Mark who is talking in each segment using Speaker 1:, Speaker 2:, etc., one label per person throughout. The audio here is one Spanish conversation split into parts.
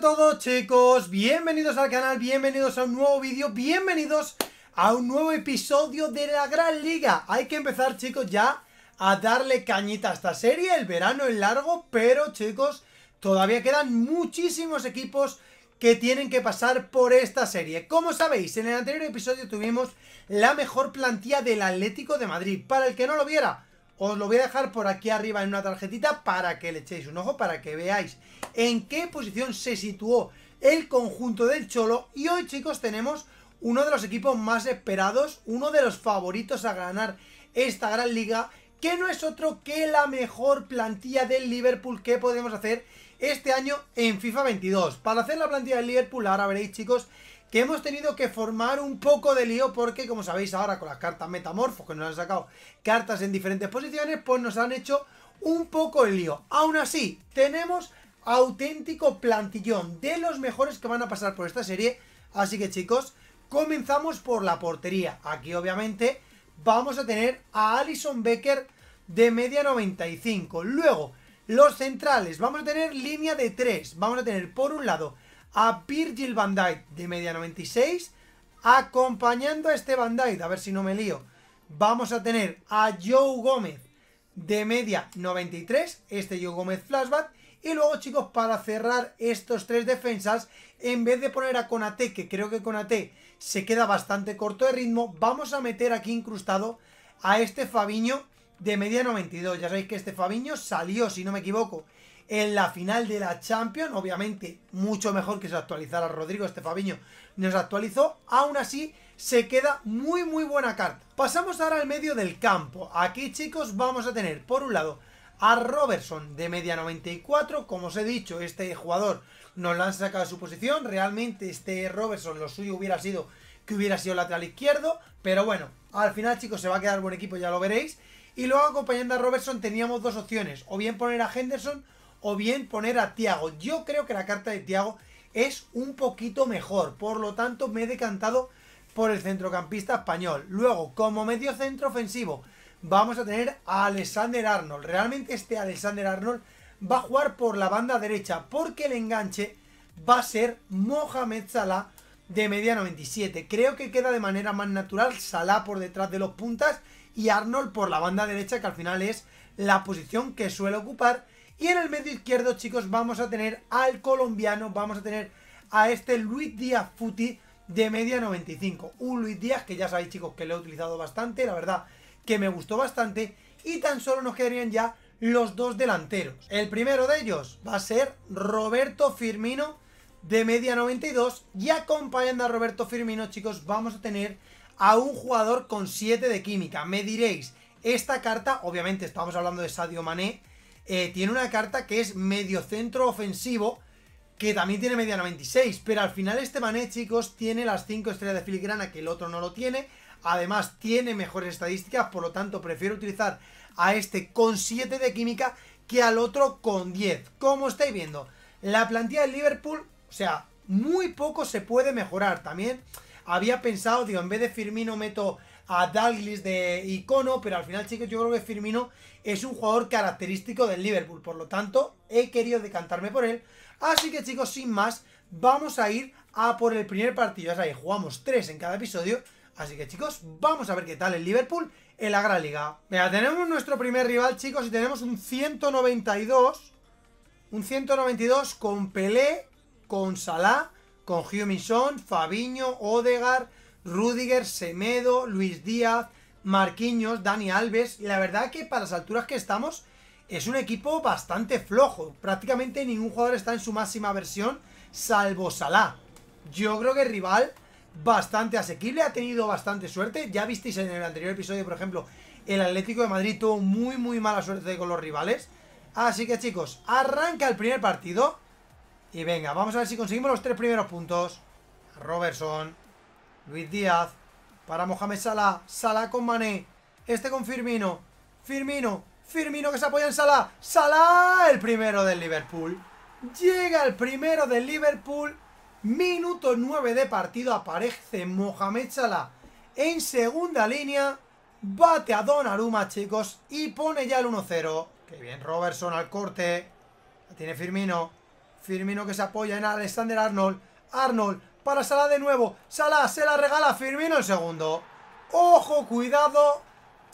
Speaker 1: todo todos chicos, bienvenidos al canal, bienvenidos a un nuevo vídeo, bienvenidos a un nuevo episodio de la Gran Liga Hay que empezar chicos ya a darle cañita a esta serie, el verano es largo, pero chicos, todavía quedan muchísimos equipos que tienen que pasar por esta serie Como sabéis, en el anterior episodio tuvimos la mejor plantilla del Atlético de Madrid Para el que no lo viera, os lo voy a dejar por aquí arriba en una tarjetita para que le echéis un ojo, para que veáis en qué posición se situó el conjunto del Cholo. Y hoy, chicos, tenemos uno de los equipos más esperados, uno de los favoritos a ganar esta gran liga, que no es otro que la mejor plantilla del Liverpool que podemos hacer este año en FIFA 22. Para hacer la plantilla del Liverpool, ahora veréis, chicos, que hemos tenido que formar un poco de lío porque, como sabéis ahora con las cartas metamorfos, que nos han sacado cartas en diferentes posiciones, pues nos han hecho un poco el lío. Aún así, tenemos auténtico plantillón de los mejores que van a pasar por esta serie. Así que chicos, comenzamos por la portería. Aquí obviamente vamos a tener a Alison Becker de media 95. Luego, los centrales, vamos a tener línea de 3. Vamos a tener por un lado a Virgil van Dijk de media 96, acompañando a este van Dijk, a ver si no me lío. Vamos a tener a Joe Gómez de media 93, este Joe Gómez flashback y luego, chicos, para cerrar estos tres defensas, en vez de poner a Conate, que creo que Conate se queda bastante corto de ritmo, vamos a meter aquí incrustado a este Fabiño de media 92. Ya sabéis que este Fabiño salió, si no me equivoco, en la final de la Champions. Obviamente, mucho mejor que se actualizara Rodrigo. Este Fabiño nos actualizó. Aún así, se queda muy, muy buena carta. Pasamos ahora al medio del campo. Aquí, chicos, vamos a tener, por un lado, a Robertson de media 94. Como os he dicho, este jugador nos lo han sacado de su posición. Realmente este Robertson lo suyo hubiera sido que hubiera sido lateral izquierdo. Pero bueno, al final chicos se va a quedar buen equipo, ya lo veréis. Y luego acompañando a Robertson teníamos dos opciones. O bien poner a Henderson o bien poner a Tiago. Yo creo que la carta de Tiago es un poquito mejor. Por lo tanto me he decantado por el centrocampista español. Luego, como medio centro ofensivo, vamos a tener a Alexander Arnold. Realmente este Alexander Arnold va a jugar por la banda derecha porque el enganche va a ser Mohamed Salah de media 97. Creo que queda de manera más natural Salah por detrás de los puntas y Arnold por la banda derecha que al final es la posición que suele ocupar. Y en el medio izquierdo, chicos, vamos a tener al colombiano, vamos a tener a este Luis Díaz Futi de media 95. Un Luis Díaz que ya sabéis, chicos, que lo he utilizado bastante, la verdad que me gustó bastante y tan solo nos quedarían ya los dos delanteros. El primero de ellos va a ser Roberto Firmino de media 92 y acompañando a Roberto Firmino, chicos, vamos a tener a un jugador con 7 de química. Me diréis, esta carta, obviamente estamos hablando de Sadio Mané, eh, tiene una carta que es medio centro ofensivo, que también tiene media 96, pero al final este Mané, chicos, tiene las 5 estrellas de filigrana que el otro no lo tiene, Además, tiene mejores estadísticas, por lo tanto, prefiero utilizar a este con 7 de química que al otro con 10. Como estáis viendo, la plantilla del Liverpool, o sea, muy poco se puede mejorar. También había pensado, digo, en vez de Firmino meto a Douglas de icono, pero al final, chicos, yo creo que Firmino es un jugador característico del Liverpool. Por lo tanto, he querido decantarme por él. Así que, chicos, sin más, vamos a ir a por el primer partido. Ya sabéis, jugamos 3 en cada episodio. Así que chicos, vamos a ver qué tal el Liverpool en la Gran Liga. Mira, tenemos nuestro primer rival, chicos, y tenemos un 192. Un 192 con Pelé, con Salah, con Son, Fabiño, Odegar, Rudiger, Semedo, Luis Díaz, Marquinhos, Dani Alves. La verdad que para las alturas que estamos es un equipo bastante flojo. Prácticamente ningún jugador está en su máxima versión, salvo Salah. Yo creo que el rival bastante asequible, ha tenido bastante suerte. Ya visteis en el anterior episodio, por ejemplo, el Atlético de Madrid tuvo muy, muy mala suerte con los rivales. Así que chicos, arranca el primer partido. Y venga, vamos a ver si conseguimos los tres primeros puntos. Robertson, Luis Díaz, para Mohamed Salah, Salah con Mané, este con Firmino, Firmino, Firmino que se apoya en Salah, Salah, el primero del Liverpool. Llega el primero del Liverpool Minuto 9 de partido aparece Mohamed Salah en segunda línea. Bate a Donnarumma, chicos, y pone ya el 1-0. Qué bien, Robertson al corte. La tiene Firmino. Firmino que se apoya en Alexander Arnold. Arnold para Salah de nuevo. Salah se la regala Firmino el segundo. Ojo, cuidado.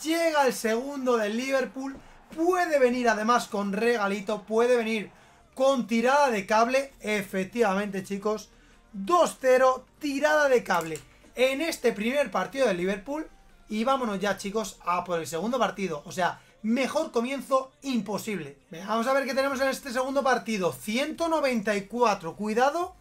Speaker 1: Llega el segundo del Liverpool. Puede venir además con regalito. Puede venir con tirada de cable. Efectivamente, chicos. 2-0, tirada de cable en este primer partido de Liverpool. Y vámonos ya, chicos, a por el segundo partido. O sea, mejor comienzo imposible. Vamos a ver qué tenemos en este segundo partido. 194, cuidado,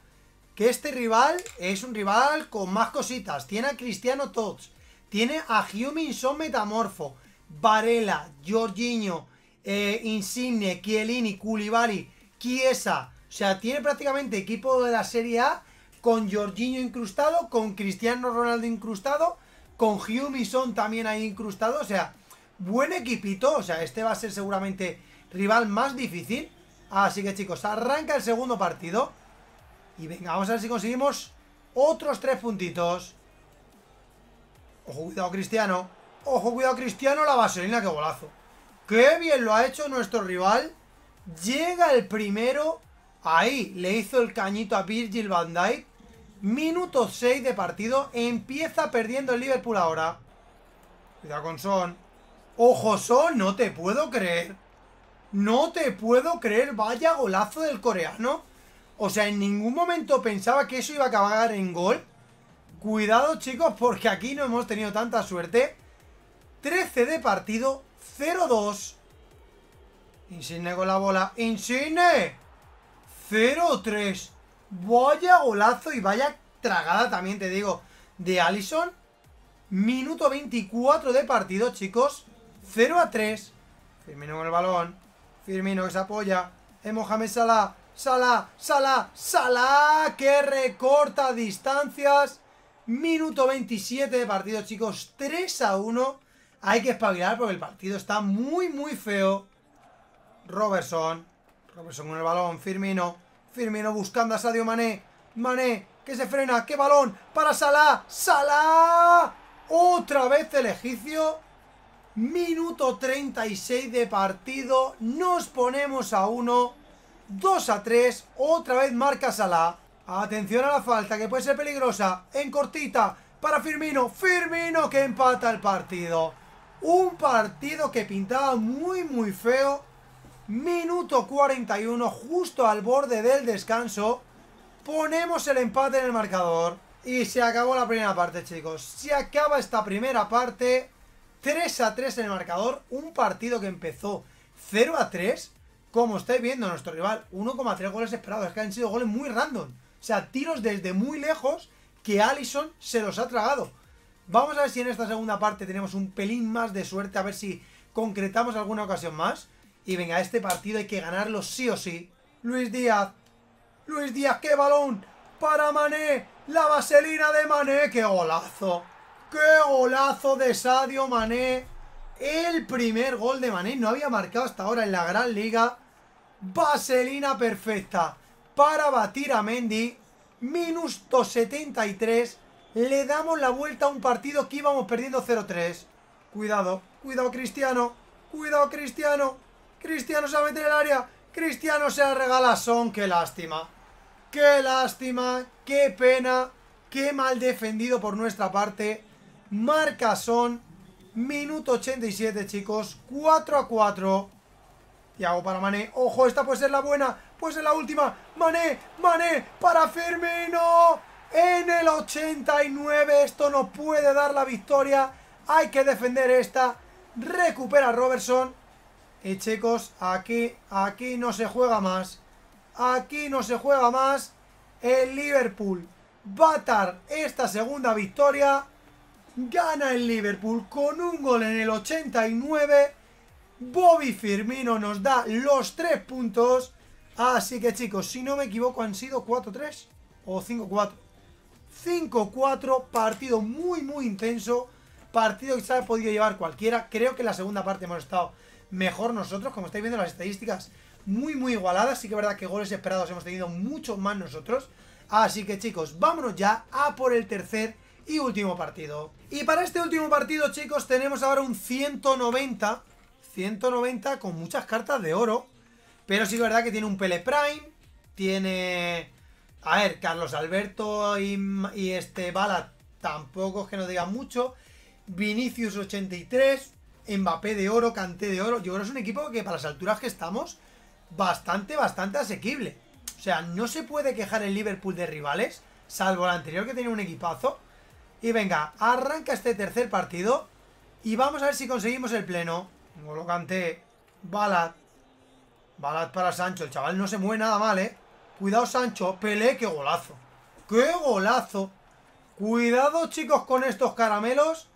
Speaker 1: que este rival es un rival con más cositas. Tiene a Cristiano Tots, tiene a son Metamorfo, Varela, Jorginho, eh, Insigne, Chiellini, Koulibaly, Chiesa. O sea, tiene prácticamente equipo de la Serie A con Jorginho incrustado, con Cristiano Ronaldo incrustado, con Hume y Son también ahí incrustado. O sea, buen equipito. O sea, este va a ser seguramente rival más difícil. Así que chicos, arranca el segundo partido. Y venga, vamos a ver si conseguimos otros tres puntitos. Ojo, cuidado Cristiano. Ojo, cuidado Cristiano, la vaselina, qué golazo. Qué bien lo ha hecho nuestro rival. Llega el primero. Ahí, le hizo el cañito a Virgil van Dijk. Minuto 6 de partido. Empieza perdiendo el Liverpool ahora. Cuidado con Son. ¡Ojo, Son! No te puedo creer. No te puedo creer. Vaya golazo del coreano. O sea, en ningún momento pensaba que eso iba a acabar en gol. Cuidado, chicos, porque aquí no hemos tenido tanta suerte. 13 de partido, 0-2. Insigne con la bola. ¡Insigne! 0-3. Vaya golazo y vaya tragada también, te digo, de Allison. Minuto 24 de partido, chicos. 0 a 3. Firmino con el balón. Firmino que se apoya. En eh, Mohamed Salah. Salah, Salah, Salah. Que recorta distancias. Minuto 27 de partido, chicos. 3 a 1. Hay que espabilar porque el partido está muy, muy feo. Robertson. Robertson con el balón. Firmino. Firmino buscando a Sadio Mané. Mané, que se frena. ¡Qué balón! ¡Para Salah! ¡Salah! Otra vez el egipcio. Minuto 36 de partido. Nos ponemos a 1. 2 a 3. Otra vez marca Salah. Atención a la falta, que puede ser peligrosa. En cortita. Para Firmino. Firmino que empata el partido. Un partido que pintaba muy, muy feo Minuto 41, justo al borde del descanso. Ponemos el empate en el marcador. Y se acabó la primera parte, chicos. Se acaba esta primera parte. 3 a 3 en el marcador. Un partido que empezó 0 a 3. Como estáis viendo, nuestro rival, 1,3 goles esperados. Es que han sido goles muy random. O sea, tiros desde muy lejos que Allison se los ha tragado. Vamos a ver si en esta segunda parte tenemos un pelín más de suerte. A ver si concretamos alguna ocasión más venga, este partido hay que ganarlo sí o sí. Luis Díaz. Luis Díaz, qué balón. Para Mané. La vaselina de Mané. Qué golazo. Qué golazo de Sadio Mané. El primer gol de Mané. No había marcado hasta ahora en la Gran Liga. Vaselina perfecta. Para batir a Mendy. Minus 73. Le damos la vuelta a un partido que íbamos perdiendo 0-3. Cuidado, cuidado Cristiano, cuidado Cristiano. Cristiano se va a meter en el área. Cristiano se la regala Son. Qué lástima. Qué lástima. Qué pena. Qué mal defendido por nuestra parte. Marca Son. Minuto 87, chicos. 4 a 4. hago para Mané. Ojo, esta puede ser la buena. Puede ser la última. Mané, Mané para Firmino. En el 89. Esto no puede dar la victoria. Hay que defender esta. Recupera Robertson. Y eh, chicos, aquí, aquí no se juega más. Aquí no se juega más. El Liverpool va a esta segunda victoria. Gana el Liverpool con un gol en el 89. Bobby Firmino nos da los tres puntos. Así que chicos, si no me equivoco han sido 4-3 o 5-4. 5-4, partido muy muy intenso. Partido que se ha podido llevar cualquiera. Creo que la segunda parte hemos estado mejor nosotros, como estáis viendo las estadísticas muy muy igualadas, sí que es verdad que goles esperados hemos tenido mucho más nosotros, así que chicos, vámonos ya a por el tercer y último partido. Y para este último partido chicos tenemos ahora un 190, 190 con muchas cartas de oro, pero sí que es verdad que tiene un Pele Prime, tiene... A ver, Carlos Alberto y, este Bala tampoco es que nos diga mucho. Vinicius 83, Mbappé de oro, Canté de oro. Yo creo que es un equipo que para las alturas que estamos, bastante, bastante asequible. O sea, no se puede quejar el Liverpool de rivales, salvo el anterior que tenía un equipazo. Y venga, arranca este tercer partido y vamos a ver si conseguimos el pleno. canté. Balad. Balad para Sancho. El chaval no se mueve nada mal, ¿eh? Cuidado, Sancho. Pelé, que golazo. ¡Qué golazo! Cuidado, chicos, con estos caramelos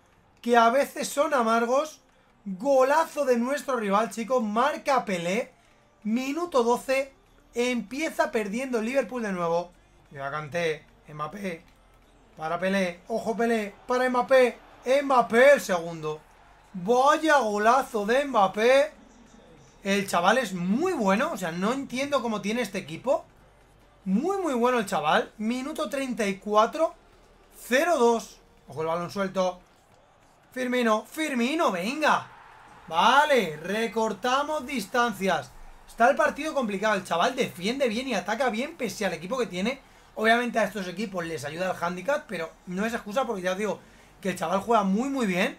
Speaker 1: que a veces son amargos Golazo de nuestro rival, chicos. Marca Pelé. Minuto 12. Empieza perdiendo Liverpool de nuevo. Ya canté. Mbappé. Para Pelé. Ojo Pelé. Para Mbappé. Mbappé el segundo. Vaya golazo de Mbappé. El chaval es muy bueno. O sea, no entiendo cómo tiene este equipo. Muy, muy bueno el chaval. Minuto 34. 0-2. Ojo el balón suelto. Firmino. Firmino, venga. Vale, recortamos distancias. Está el partido complicado. El chaval defiende bien y ataca bien pese al equipo que tiene. Obviamente a estos equipos les ayuda el handicap, pero no es excusa porque ya os digo que el chaval juega muy muy bien.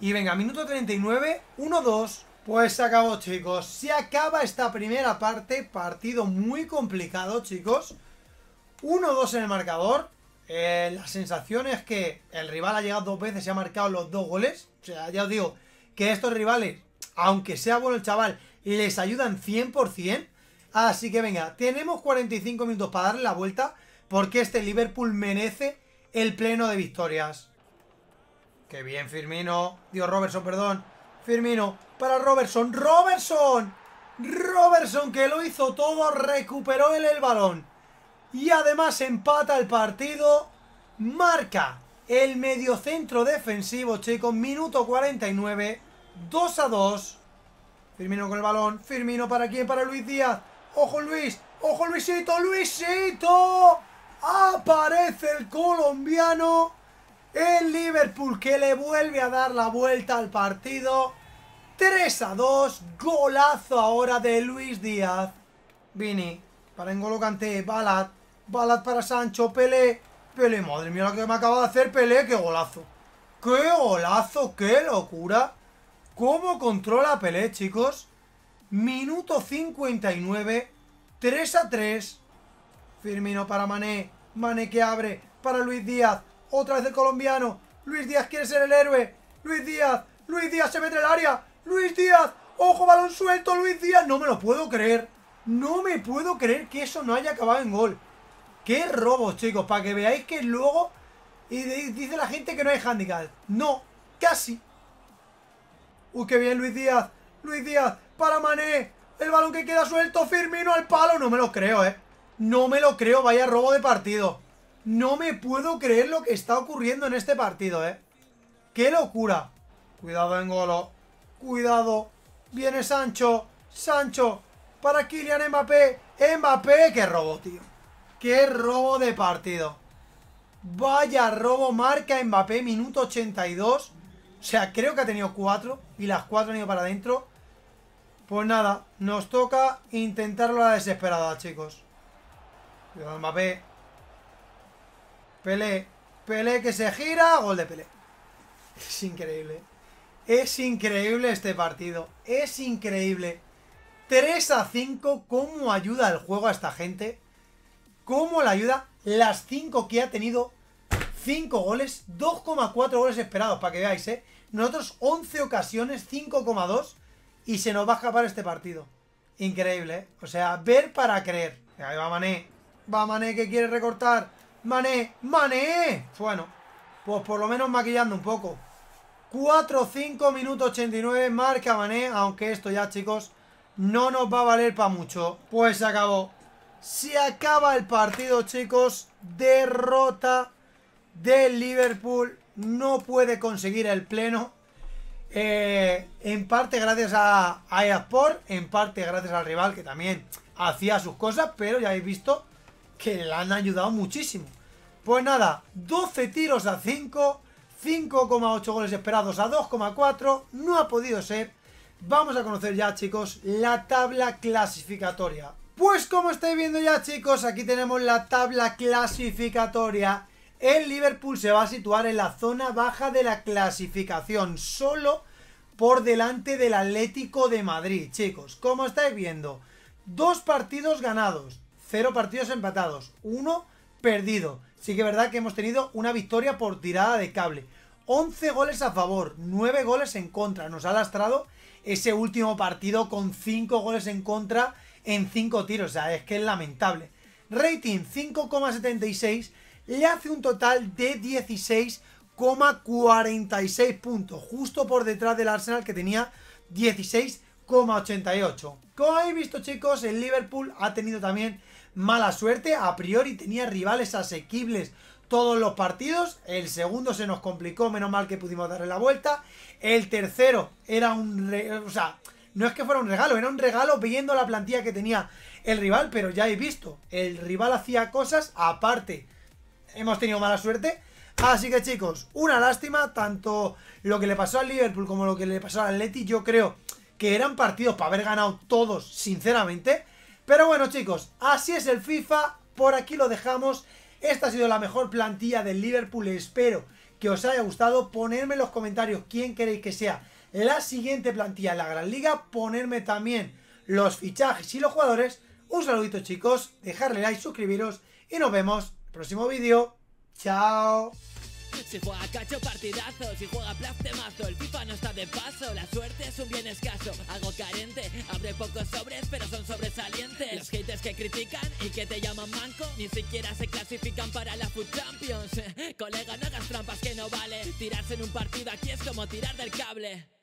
Speaker 1: Y venga, minuto 39, 1-2. Pues se acabó, chicos. Se acaba esta primera parte. Partido muy complicado, chicos. 1-2 en el marcador. Eh, la sensación es que el rival ha llegado dos veces y ha marcado los dos goles. O sea, ya os digo, que estos rivales, aunque sea bueno el chaval, les ayudan 100%. Así que venga, tenemos 45 minutos para darle la vuelta, porque este Liverpool merece el pleno de victorias. ¡Qué bien, Firmino! Dios Robertson, perdón. Firmino, para Robertson. ¡Robertson! Robertson, que lo hizo todo, recuperó el balón. Y además empata el partido. Marca el mediocentro defensivo, chicos. Minuto 49. 2 a 2. Firmino con el balón. Firmino para quién? Para Luis Díaz. ¡Ojo Luis! ¡Ojo Luisito! ¡Luisito! Aparece el colombiano. El Liverpool que le vuelve a dar la vuelta al partido. 3 a 2. Golazo ahora de Luis Díaz. Vini para Engolo Kanté. Balad Balat para Sancho. Pelé. Pelé. Madre mía, lo que me acaba de hacer Pelé. ¡Qué golazo! ¡Qué golazo! ¡Qué locura! ¿Cómo controla Pelé, chicos? Minuto 59, 3 a 3. Firmino para Mané, Mané que abre para Luis Díaz, otra vez el colombiano. Luis Díaz quiere ser el héroe. Luis Díaz, Luis Díaz se mete el área. Luis Díaz, ojo balón suelto, Luis Díaz. No me lo puedo creer. No me puedo creer que eso no haya acabado en gol. Qué robos, chicos, para que veáis que luego y dice la gente que no hay handicap. No, casi. Uy, qué bien Luis Díaz. Luis Díaz, para Mané. El balón que queda suelto, Firmino al palo. No me lo creo, eh. No me lo creo, vaya robo de partido. No me puedo creer lo que está ocurriendo en este partido, eh. ¡Qué locura! Cuidado, en Golo. Cuidado. Viene Sancho. Sancho. Para Kylian Mbappé. Mbappé, qué robo, tío. Qué robo de partido. Vaya robo marca Mbappé, minuto 82. O sea, creo que ha tenido cuatro y las cuatro han ido para adentro. Pues nada, nos toca intentarlo a la desesperada, chicos. Cuidado, Mbappé. Pelé. Pelé que se gira. Gol de Pelé. Es increíble. Es increíble este partido. Es increíble. 3 a 5. ¿Cómo ayuda el juego a esta gente? ¿Cómo le ayuda? Las 5 que ha tenido 5 goles, 2,4 goles esperados, para que veáis, ¿eh? Nosotros 11 ocasiones, 5,2 y se nos va a escapar este partido. Increíble, ¿eh? O sea, ver para creer. Ahí va Mané. Va Mané que quiere recortar. Mané, Mané. Bueno, pues por lo menos maquillando un poco. 4-5 minutos 89, marca Mané, aunque esto ya, chicos, no nos va a valer para mucho. Pues se acabó. Se acaba el partido, chicos. Derrota del Liverpool no puede conseguir el pleno. Eh, en parte gracias a, Ayaspor en parte gracias al rival que también hacía sus cosas, pero ya habéis visto que le han ayudado muchísimo. Pues nada, 12 tiros a 5, 5,8 goles esperados a 2,4, no ha podido ser. Vamos a conocer ya, chicos, la tabla clasificatoria. Pues como estáis viendo ya, chicos, aquí tenemos la tabla clasificatoria el Liverpool se va a situar en la zona baja de la clasificación, solo por delante del Atlético de Madrid, chicos. Como estáis viendo, dos partidos ganados, cero partidos empatados, uno perdido. Sí que es verdad que hemos tenido una victoria por tirada de cable. 11 goles a favor, 9 goles en contra. Nos ha lastrado ese último partido con 5 goles en contra en 5 tiros. O sea, es que es lamentable. Rating 5,76 le hace un total de 16,46 puntos, justo por detrás del Arsenal que tenía 16,88. Como habéis visto chicos, el Liverpool ha tenido también mala suerte, a priori tenía rivales asequibles todos los partidos, el segundo se nos complicó, menos mal que pudimos darle la vuelta, el tercero era un... O sea, no es que fuera un regalo, era un regalo viendo la plantilla que tenía el rival, pero ya he visto, el rival hacía cosas aparte hemos tenido mala suerte. Así que chicos, una lástima, tanto lo que le pasó al Liverpool como lo que le pasó al Atleti, yo creo que eran partidos para haber ganado todos, sinceramente. Pero bueno chicos, así es el FIFA, por aquí lo dejamos. Esta ha sido la mejor plantilla del Liverpool, espero que os haya gustado. Ponerme en los comentarios quién queréis que sea la siguiente plantilla en la Gran Liga. Ponerme también los fichajes y los jugadores. Un saludito chicos, dejarle like, suscribiros y nos vemos Próximo vídeo. Chao. Si juega cacho partidazo, si juega plastemazo, El pipa no está de paso, la suerte es un bien escaso Hago carente, abre pocos sobres pero son sobresalientes Los haters que critican y que te llaman manco Ni siquiera se clasifican para la Food Champions eh, Colega no hagas trampas que no vale Tirarse en un partido aquí es como tirar del cable